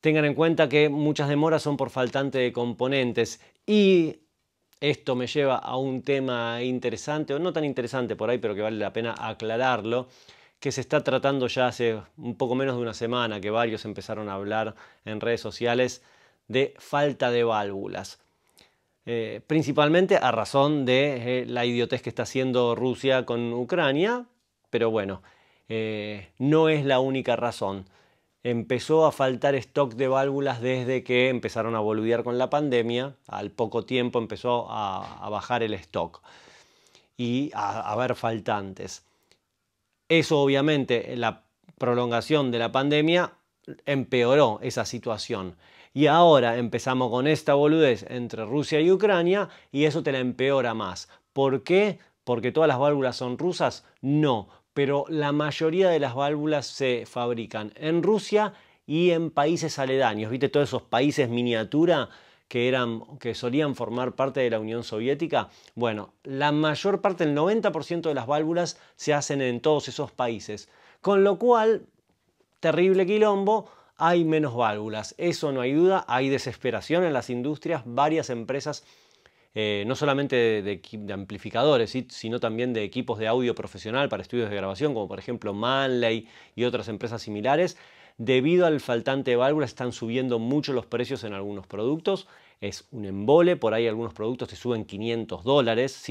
Tengan en cuenta que muchas demoras son por faltante de componentes y esto me lleva a un tema interesante, o no tan interesante por ahí, pero que vale la pena aclararlo, que se está tratando ya hace un poco menos de una semana, que varios empezaron a hablar en redes sociales de falta de válvulas. Eh, principalmente a razón de eh, la idiotez que está haciendo Rusia con Ucrania, pero bueno, eh, no es la única razón empezó a faltar stock de válvulas desde que empezaron a boludear con la pandemia. Al poco tiempo empezó a, bajar el stock y a haber faltantes. Eso obviamente, la prolongación de la pandemia empeoró esa situación. Y ahora empezamos con esta boludez entre Rusia y Ucrania y eso te la empeora más. ¿Por qué? ¿Porque todas las válvulas son rusas? No, pero la mayoría de las válvulas se fabrican en Rusia y en países aledaños. ¿Viste todos esos países miniatura que, eran, que solían formar parte de la Unión Soviética? Bueno, la mayor parte, el 90% de las válvulas se hacen en todos esos países. Con lo cual, terrible quilombo, hay menos válvulas. Eso no hay duda, hay desesperación en las industrias, varias empresas eh, no solamente de, amplificadores, sino también de equipos de audio profesional para estudios de grabación, como por ejemplo Manley y otras empresas similares. Debido al faltante de válvulas están subiendo mucho los precios en algunos productos. Es un embole, por ahí algunos productos te suben 500 dólares,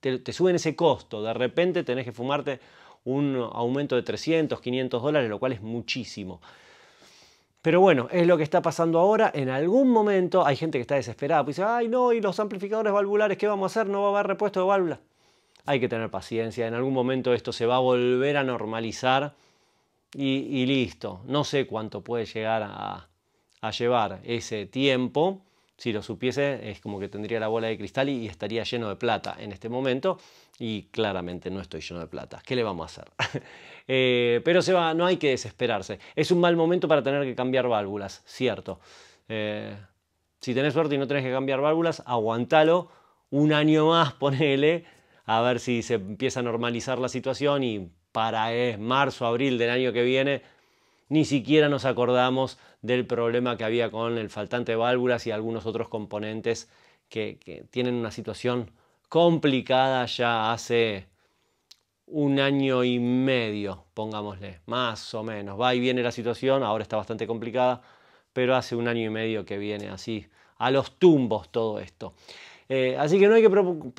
te, te suben ese costo, de repente tenés que fumarte un aumento de 300, 500 dólares, lo cual es muchísimo. Pero bueno, es lo que está pasando ahora. En algún momento hay gente que está desesperada, pues dice, ay no, y los amplificadores valvulares, ¿qué vamos a hacer? No va a haber repuesto de válvula. Hay que tener paciencia, en algún momento esto se va a volver a normalizar y, listo. No sé cuánto puede llegar a llevar ese tiempo, si lo supiese, es como que tendría la bola de cristal y estaría lleno de plata en este momento. Y claramente no estoy lleno de plata. ¿Qué le vamos a hacer? Eh, pero se va, no hay que desesperarse. Es un mal momento para tener que cambiar válvulas, cierto. Eh, si tenés suerte y no tenés que cambiar válvulas, aguantalo un año más, ponele, a ver si se empieza a normalizar la situación y para marzo, abril del año que viene ni siquiera nos acordamos del problema que había con el faltante de válvulas y algunos otros componentes que, tienen una situación complicada ya hace un año y medio, pongámosle, más o menos. Va y viene la situación, ahora está bastante complicada, pero hace un año y medio que viene así, a los tumbos todo esto. Eh, así que no hay que,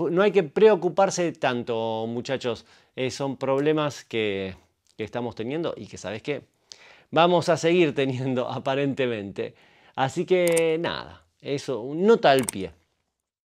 no hay que preocuparse tanto, muchachos. Eh, son problemas que, estamos teniendo y que, ¿sabes qué? vamos a seguir teniendo aparentemente. Así que nada, eso, no tal pie.